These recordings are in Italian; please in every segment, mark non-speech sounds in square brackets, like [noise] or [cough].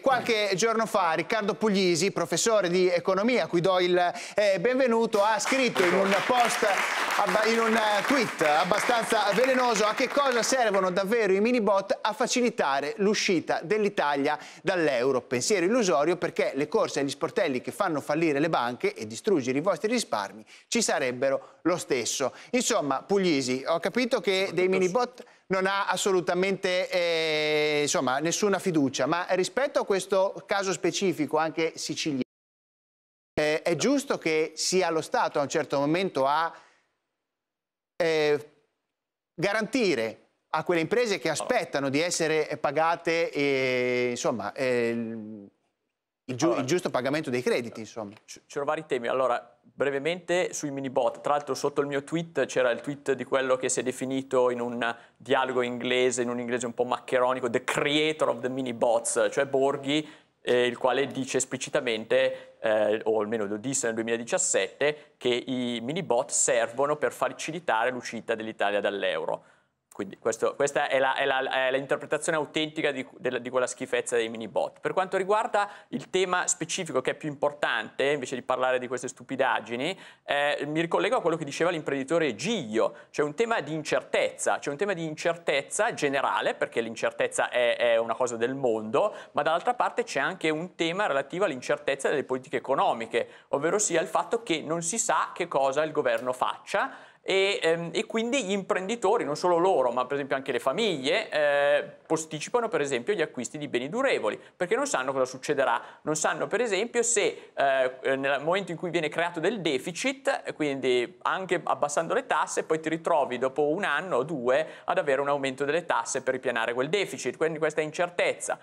Qualche giorno fa Riccardo Puglisi, professore di economia, a cui do il eh, benvenuto, ha scritto in un post, in un eh, tweet abbastanza velenoso a che cosa servono davvero i mini bot a facilitare l'uscita dell'Italia dall'euro. Pensiero illusorio perché le corse agli sportelli che fanno fallire le banche e distruggere i vostri risparmi ci sarebbero lo stesso. Insomma, Puglisi, ho capito che dei mini bot non ha assolutamente eh, insomma, nessuna fiducia, ma rispetto a questo caso specifico, anche siciliano, eh, è giusto che sia lo Stato a un certo momento a eh, garantire a quelle imprese che aspettano di essere pagate eh, insomma, eh, il, giu allora, il, giusto pagamento dei crediti, insomma. C'erano vari temi. Allora, brevemente sui mini bot. Tra l'altro sotto il mio tweet c'era il tweet di quello che si è definito in un dialogo inglese, in un inglese un po' maccheronico, the creator of the mini bots, cioè Borghi, eh, il quale dice esplicitamente eh, o almeno lo disse nel 2017, che i mini bot servono per facilitare l'uscita dell'Italia dall'euro. Quindi questo, questa è, l'interpretazione autentica di, de, di, quella schifezza dei mini bot. Per quanto riguarda il tema specifico che è più importante, invece di parlare di queste stupidaggini, eh, mi ricollego a quello che diceva l'imprenditore Giglio, C'è un tema di incertezza, c'è un tema di incertezza generale, perché l'incertezza è, è una cosa del mondo, ma dall'altra parte c'è anche un tema relativo all'incertezza delle politiche economiche, ovvero sia il fatto che non si sa che cosa il governo faccia e, ehm, e, quindi gli imprenditori, non solo loro, ma per esempio anche le famiglie, eh, posticipano per esempio gli acquisti di beni durevoli, perché non sanno cosa succederà, non sanno per esempio se eh, nel momento in cui viene creato del deficit, quindi anche abbassando le tasse, poi ti ritrovi dopo un anno o due ad avere un aumento delle tasse per ripianare quel deficit, quindi questa incertezza.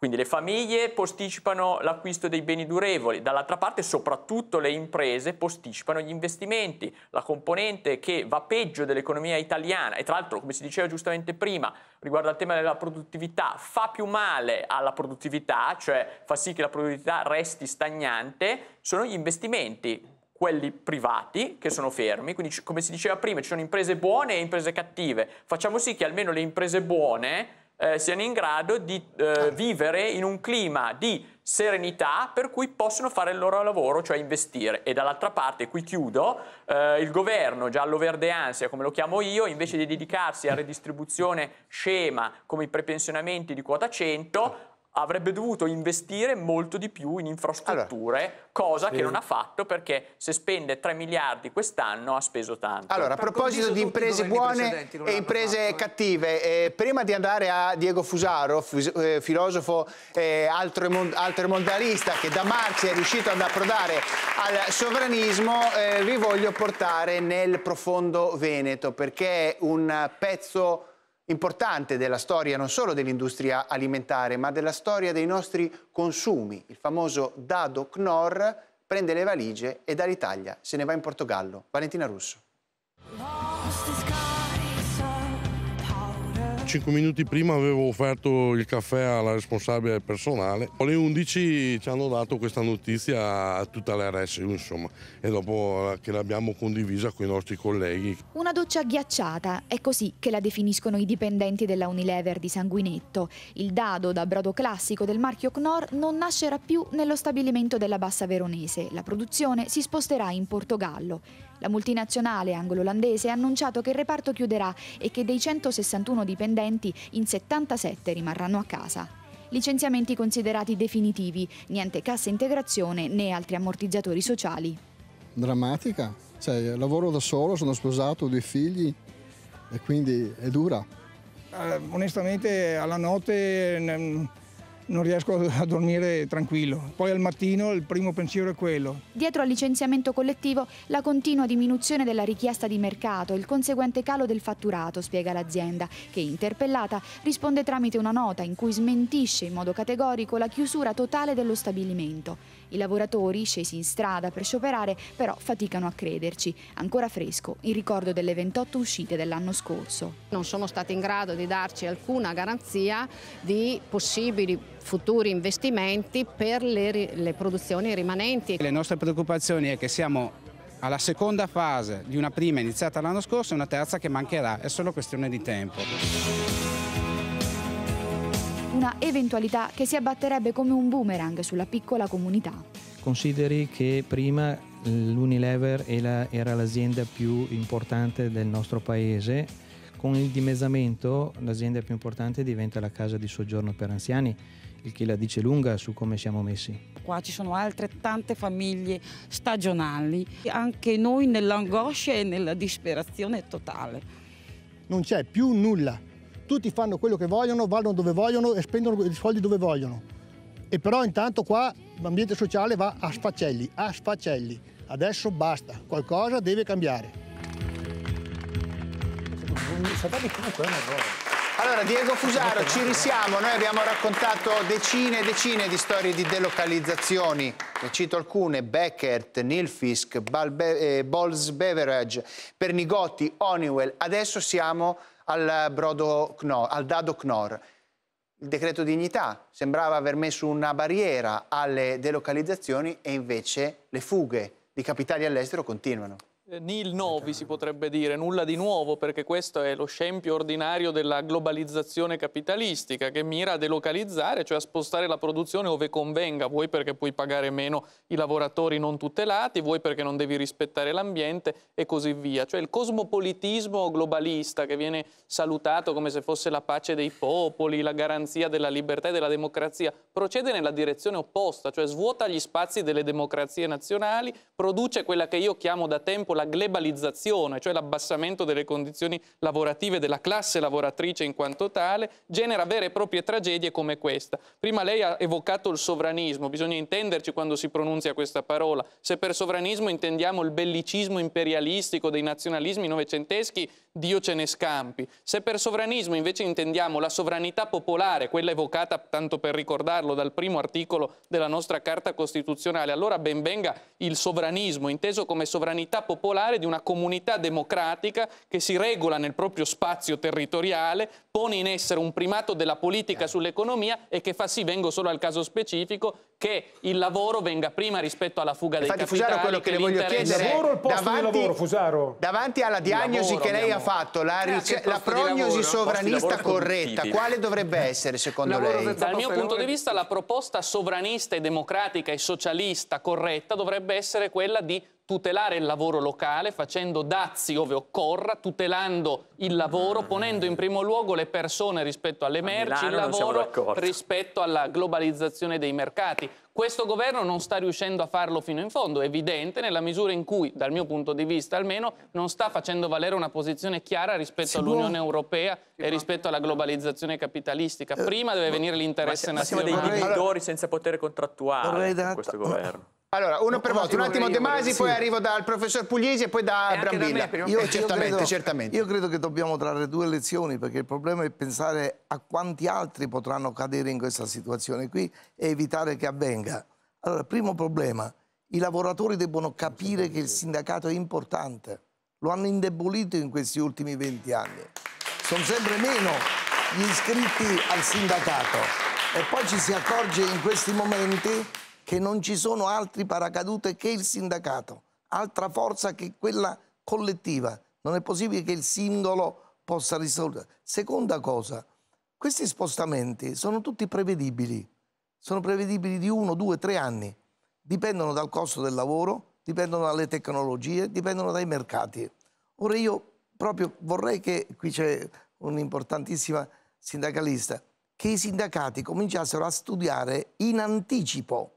Quindi le famiglie posticipano l'acquisto dei beni durevoli, dall'altra parte soprattutto le imprese posticipano gli investimenti, la componente che va peggio dell'economia italiana e tra l'altro, come si diceva giustamente prima, riguardo al tema della produttività, fa più male alla produttività, cioè fa sì che la produttività resti stagnante, sono gli investimenti quelli privati che sono fermi, quindi come si diceva prima ci sono imprese buone e imprese cattive, facciamo sì che almeno le imprese buone eh, siano in grado di eh, ah. vivere in un clima di serenità per cui possono fare il loro lavoro, cioè investire. E dall'altra parte, qui chiudo, eh, il governo giallo-verde ansia, come lo chiamo io, invece di dedicarsi a redistribuzione scema come i prepensionamenti di quota 100, avrebbe dovuto investire molto di più in infrastrutture, allora, cosa sì. che non ha fatto perché se spende 3 miliardi quest'anno ha speso tanto. Allora, a proposito di imprese buone e imprese fatto, eh. cattive, eh, prima di andare a Diego Fusaro, eh, filosofo eh, altermondalista che da Marx è riuscito ad approdare al sovranismo, eh, vi voglio portare nel profondo Veneto perché è un pezzo importante della storia non solo dell'industria alimentare, ma della storia dei nostri consumi. Il famoso dado Knorr prende le valigie e dall'Italia se ne va in Portogallo. Valentina Russo. 5 minuti prima avevo offerto il caffè alla responsabile personale. Alle 11 ci hanno dato questa notizia a tutta l'RSU, insomma, e dopo che l'abbiamo condivisa con i nostri colleghi. Una doccia ghiacciata, è così che la definiscono i dipendenti della Unilever di Sanguinetto. Il dado da brodo classico del marchio Knorr non nascerà più nello stabilimento della Bassa Veronese. La produzione si sposterà in Portogallo. La multinazionale anglo-olandese ha annunciato che il reparto chiuderà e che dei 161 dipendenti dipendenti, in 77 rimarranno a casa. Licenziamenti considerati definitivi, niente cassa integrazione né altri ammortizzatori sociali. Drammatica, cioè lavoro da solo, sono sposato, ho due figli e quindi è dura. Eh, onestamente alla notte non riesco a dormire tranquillo. Poi al mattino il primo pensiero è quello. Dietro al licenziamento collettivo la continua diminuzione della richiesta di mercato e il conseguente calo del fatturato, spiega l'azienda, che interpellata risponde tramite una nota in cui smentisce in modo categorico la chiusura totale dello stabilimento. I lavoratori, scesi in strada per scioperare, però faticano a crederci. Ancora fresco il ricordo delle 28 uscite dell'anno scorso. Non sono stati in grado di darci alcuna garanzia di possibili futuri investimenti per le, le produzioni rimanenti. Le nostre preoccupazioni è che siamo alla seconda fase di una prima iniziata l'anno scorso e una terza che mancherà, è solo questione di tempo una eventualità che si abbatterebbe come un boomerang sulla piccola comunità. Consideri che prima l'Unilever era l'azienda più importante del nostro paese, con il dimezzamento l'azienda più importante diventa la casa di soggiorno per anziani, il che la dice lunga su come siamo messi. Qua ci sono altrettante famiglie stagionali, anche noi nell'angoscia e nella disperazione totale. Non c'è più nulla tutti fanno quello che vogliono, vanno dove vogliono e spendono i soldi dove vogliono. E però intanto qua l'ambiente sociale va a sfaccelli, a sfaccelli. Adesso basta, qualcosa deve cambiare. Allora Diego Fusaro, ci risiamo, noi abbiamo raccontato decine e decine di storie di delocalizzazioni ne cito alcune, Beckert, Nilfisk, Balbe, eh, Bolz Beverage, Pernigotti, Honeywell, adesso siamo al, Knor, al dado Knorr. Il decreto dignità sembrava aver messo una barriera alle delocalizzazioni e invece le fughe di capitali all'estero continuano. Eh, nil novi si potrebbe dire, nulla di nuovo perché questo è lo scempio ordinario della globalizzazione capitalistica che mira a delocalizzare, cioè a spostare la produzione dove convenga, vuoi perché puoi pagare meno i lavoratori non tutelati, vuoi perché non devi rispettare l'ambiente e così via. Cioè il cosmopolitismo globalista che viene salutato come se fosse la pace dei popoli, la garanzia della libertà e della democrazia, procede nella direzione opposta, cioè svuota gli spazi delle democrazie nazionali, produce quella che io chiamo da tempo la alla globalizzazione, cioè l'abbassamento delle condizioni lavorative della classe lavoratrice in quanto tale, genera vere e proprie tragedie come questa. Prima lei ha evocato il sovranismo, bisogna intenderci quando si pronunzia questa parola. Se per sovranismo intendiamo il bellicismo imperialistico dei nazionalismi novecenteschi, Dio ce ne scampi. Se per sovranismo invece intendiamo la sovranità popolare, quella evocata, tanto per ricordarlo, dal primo articolo della nostra Carta Costituzionale, allora ben venga il sovranismo, inteso come sovranità popolare di una comunità democratica che si regola nel proprio spazio territoriale pone in essere un primato della politica sull'economia e che fa sì, vengo solo al caso specifico, che il lavoro venga prima rispetto alla fuga Infatti, dei capitali. Infatti Fusaro, quello che, che le voglio chiedere è, lavoro, davanti, lavoro, davanti, alla diagnosi lavoro, che lei ha fatto, la, eh, la prognosi sovranista corretta, quale dovrebbe essere secondo lei? Dal mio punto di vista la proposta sovranista e democratica e socialista corretta dovrebbe essere quella di tutelare il lavoro locale, facendo dazi ove occorra, tutelando il lavoro, mm. ponendo in primo luogo le persone rispetto alle merci, il lavoro rispetto alla globalizzazione dei mercati. Questo governo non sta riuscendo a farlo fino in fondo, è evidente, nella misura in cui, dal mio punto di vista almeno, non sta facendo valere una posizione chiara rispetto all'Unione Europea e rispetto alla globalizzazione capitalistica. Eh, Prima deve venire l'interesse nazionale. Ma siamo dei dittatori senza potere contrattuale questo governo. Allora, uno per volta, un attimo De Masi, poi arrivo dal professor Pugliesi e poi da Brambilla. Io, certamente, credo, certamente. Io credo che dobbiamo trarre due lezioni perché il problema è pensare a quanti altri potranno cadere in questa situazione qui e evitare che avvenga. Allora, primo problema, i lavoratori debbono capire che il sindacato è importante. Lo hanno indebolito in questi ultimi 20 anni. Sono sempre meno gli iscritti al sindacato. E poi ci si accorge in questi momenti che non ci sono altri paracadute che il sindacato, altra forza che quella collettiva. Non è possibile che il singolo possa risolvere. Seconda cosa, questi spostamenti sono tutti prevedibili. Sono prevedibili di uno, due, tre anni. Dipendono dal costo del lavoro, dipendono dalle tecnologie, dipendono dai mercati. Ora io proprio vorrei che, qui c'è un'importantissima sindacalista, che i sindacati cominciassero a studiare in anticipo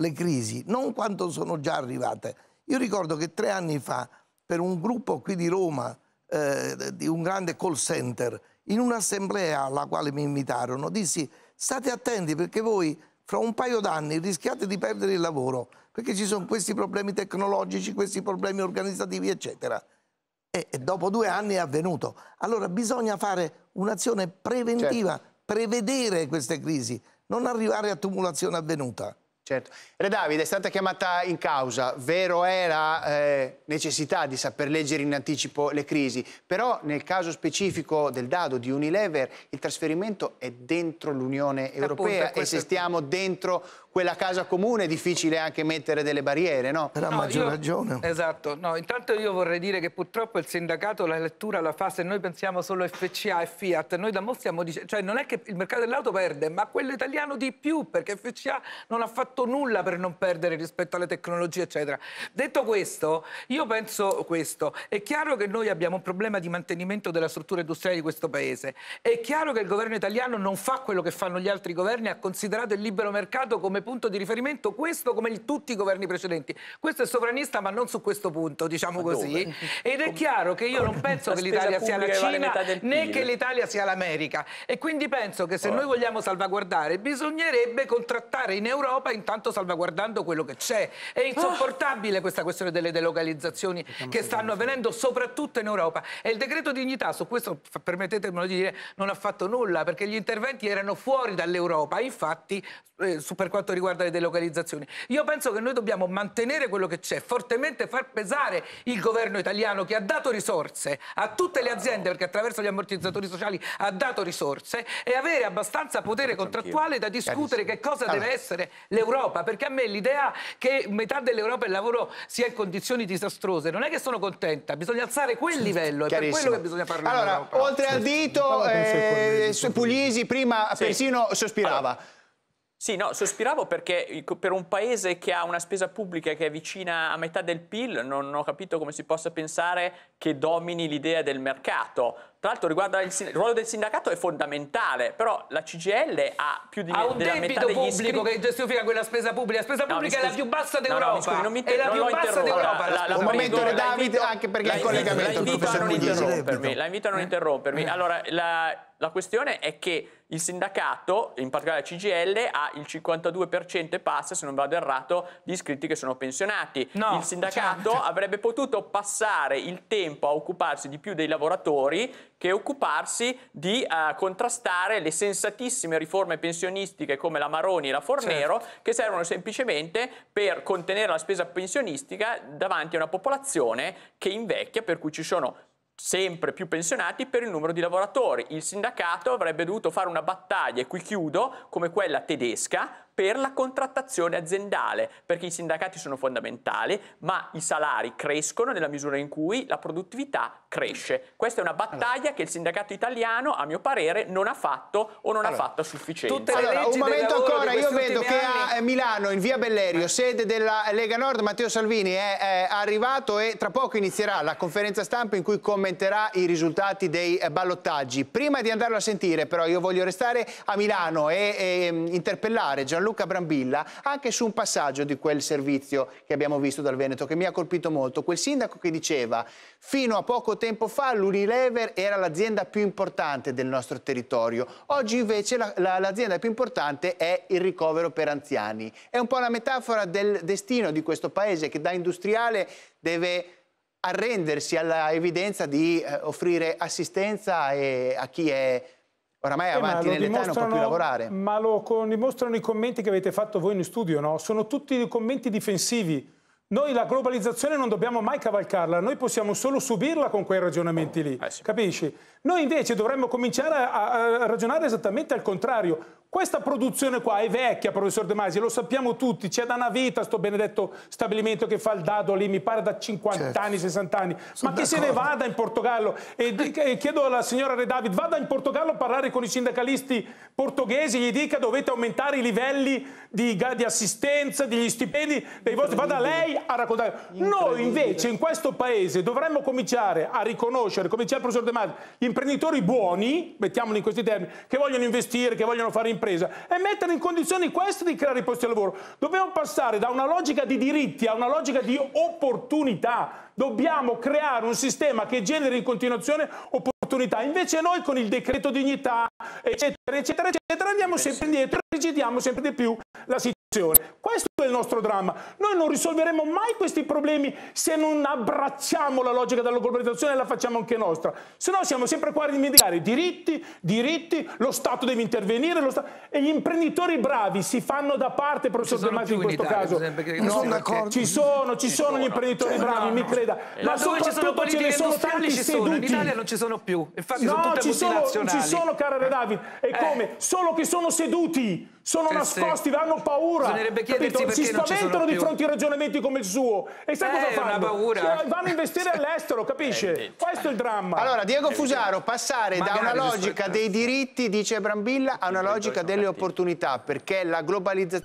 le crisi, non quando sono già arrivate. Io ricordo che tre anni fa, per un gruppo qui di Roma, eh, di un grande call center, in un'assemblea alla quale mi invitarono, dissi state attenti perché voi fra un paio d'anni rischiate di perdere il lavoro perché ci sono questi problemi tecnologici, questi problemi organizzativi, eccetera. E, e dopo due anni è avvenuto. Allora bisogna fare un'azione preventiva, certo. prevedere queste crisi, non arrivare a tumulazione avvenuta. Certo. Re Davide è stata chiamata in causa, vero è la eh, necessità di saper leggere in anticipo le crisi, però nel caso specifico del dado di Unilever il trasferimento è dentro l'Unione Europea Appunto, e se stiamo dentro quella casa comune è difficile anche mettere delle barriere, no? Per la no, maggior io... ragione. Esatto, no, intanto io vorrei dire che purtroppo il sindacato la lettura la fa se noi pensiamo solo FCA e Fiat, noi da mo stiamo dicendo, cioè non è che il mercato dell'auto perde, ma quello italiano di più, perché FCA non ha fatto nulla per non perdere rispetto alle tecnologie, eccetera. Detto questo, io penso questo, è chiaro che noi abbiamo un problema di mantenimento della struttura industriale di questo paese, è chiaro che il governo italiano non fa quello che fanno gli altri governi, ha considerato il libero mercato come come punto di riferimento questo come tutti i governi precedenti. Questo è sovranista ma non su questo punto, diciamo così. Ed è chiaro che io non penso che l'Italia sia la Cina né che l'Italia sia l'America. E quindi penso che se oh. noi vogliamo salvaguardare bisognerebbe contrattare in Europa intanto salvaguardando quello che c'è. È insopportabile oh. questa questione delle delocalizzazioni che stanno avvenendo soprattutto in Europa. E il decreto dignità su questo, permettetemelo di dire, non ha fatto nulla perché gli interventi erano fuori dall'Europa. Infatti, eh, per quanto quanto riguarda le delocalizzazioni. Io penso che noi dobbiamo mantenere quello che c'è, fortemente far pesare il governo italiano che ha dato risorse a tutte le aziende, perché attraverso gli ammortizzatori sociali ha dato risorse, e avere abbastanza potere contrattuale da discutere che cosa deve essere l'Europa, perché a me l'idea che metà dell'Europa il lavoro sia in condizioni disastrose, non è che sono contenta, bisogna alzare quel livello, è per quello che bisogna parlare. Allora, oltre al dito, eh, Puglisi prima sì. persino sospirava. Allora. Sì, no, sospiravo perché ecco, per un paese che ha una spesa pubblica che è vicina a metà del PIL non ho capito come si possa pensare che domini l'idea del mercato. Tra l'altro riguardo il, il, ruolo del sindacato è fondamentale, però la CGL ha più di ha un debito pubblico che giustifica quella spesa pubblica. La spesa pubblica no, è la più bassa d'Europa. No, no, scusi, non mi inter- è la più bassa d'Europa. La, la, la, un momento prego, Davide, invito, anche perché il collegamento la invito, a non interrompermi. La invito a non eh? interrompermi. Eh? Allora, la la questione è che il sindacato, in particolare la CGL, ha il 52% e passa, se non vado errato, di iscritti che sono pensionati. No, il cioè, sindacato cioè... avrebbe potuto passare il tempo a occuparsi di più dei lavoratori che occuparsi di uh, contrastare le sensatissime riforme pensionistiche come la Maroni e la Fornero certo. che servono semplicemente per contenere la spesa pensionistica davanti a una popolazione che invecchia, per cui ci sono sempre più pensionati per il numero di lavoratori. Il sindacato avrebbe dovuto fare una battaglia, e qui chiudo, come quella tedesca, per la contrattazione aziendale, perché i sindacati sono fondamentali, ma i salari crescono nella misura in cui la produttività cresce. Questa è una battaglia allora. che il sindacato italiano, a mio parere, non ha fatto o non allora. ha fatto a sufficienza. Tutte le allora, un momento ancora, io vedo che a Milano, in via Bellerio, eh. sede della Lega Nord, Matteo Salvini è, è arrivato e tra poco inizierà la conferenza stampa in cui commenterà i risultati dei eh, ballottaggi. Prima di andarlo a sentire, però, io voglio restare a Milano e, e mm, interpellare Gianluca Gianluca Brambilla anche su un passaggio di quel servizio che abbiamo visto dal Veneto che mi ha colpito molto. Quel sindaco che diceva fino a poco tempo fa l'Unilever era l'azienda più importante del nostro territorio. Oggi invece l'azienda la, la, più importante è il ricovero per anziani. È un po' la metafora del destino di questo paese che da industriale deve arrendersi alla evidenza di eh, offrire assistenza e, a chi è Oramai eh, avanti nell'età non può più lavorare. Ma lo dimostrano i commenti che avete fatto voi in studio, no? Sono tutti commenti difensivi. Noi la globalizzazione non dobbiamo mai cavalcarla, noi possiamo solo subirla con quei ragionamenti lì, eh sì. capisci? Noi invece dovremmo cominciare a, a ragionare esattamente al contrario. Questa produzione qua è vecchia, professor De Masi, lo sappiamo tutti, c'è da una vita sto benedetto stabilimento che fa il dado lì, mi pare da 50 certo. anni, 60 anni, Sono ma che se ne vada in Portogallo e, e chiedo alla signora Re David, vada in Portogallo a parlare con i sindacalisti portoghesi, gli dica dovete aumentare i livelli di, di assistenza, degli stipendi dei vostri, vada lei a raccontare. Noi invece in questo paese dovremmo cominciare a riconoscere, come diceva il professor De Masi, imprenditori buoni, mettiamoli in questi termini, che vogliono investire, che vogliono fare impresa, e mettere in condizioni queste di creare i posti di lavoro. Dobbiamo passare da una logica di diritti a una logica di opportunità. Dobbiamo creare un sistema che generi in continuazione opportunità. Invece noi con il decreto dignità, eccetera, eccetera, eccetera, andiamo eh sempre indietro e rigidiamo sempre di più la situazione. Questo è il nostro dramma. Noi non risolveremo mai questi problemi se non abbracciamo la logica della globalizzazione e la facciamo anche nostra. Se no siamo sempre qua a rivendicare diritti, diritti, lo Stato deve intervenire sta... e gli imprenditori bravi si fanno da parte, professor De Masi, in questo Italia, caso. Esempio, non sono d'accordo. Ci sono, ci sono gli imprenditori cioè, bravi, no, mi creda. Ma soprattutto ce ne sono tanti seduti. In Italia non ci sono più. Infatti no, sono tutte ci sono, ci sono, cara Redavid. E eh. come? Solo che sono seduti sono eh, sì, nascosti, sì. hanno paura. Si spaventano di fronte a ragionamenti come il suo. E sai eh, cosa fanno? Cioè, vanno a investire [laughs] all'estero, capisce? Eh, Questo è il dramma. Allora, Diego eh, Fusaro, eh, passare Magari da una logica dei diritti, dice Brambilla, a una logica delle opportunità, perché la globalizzazione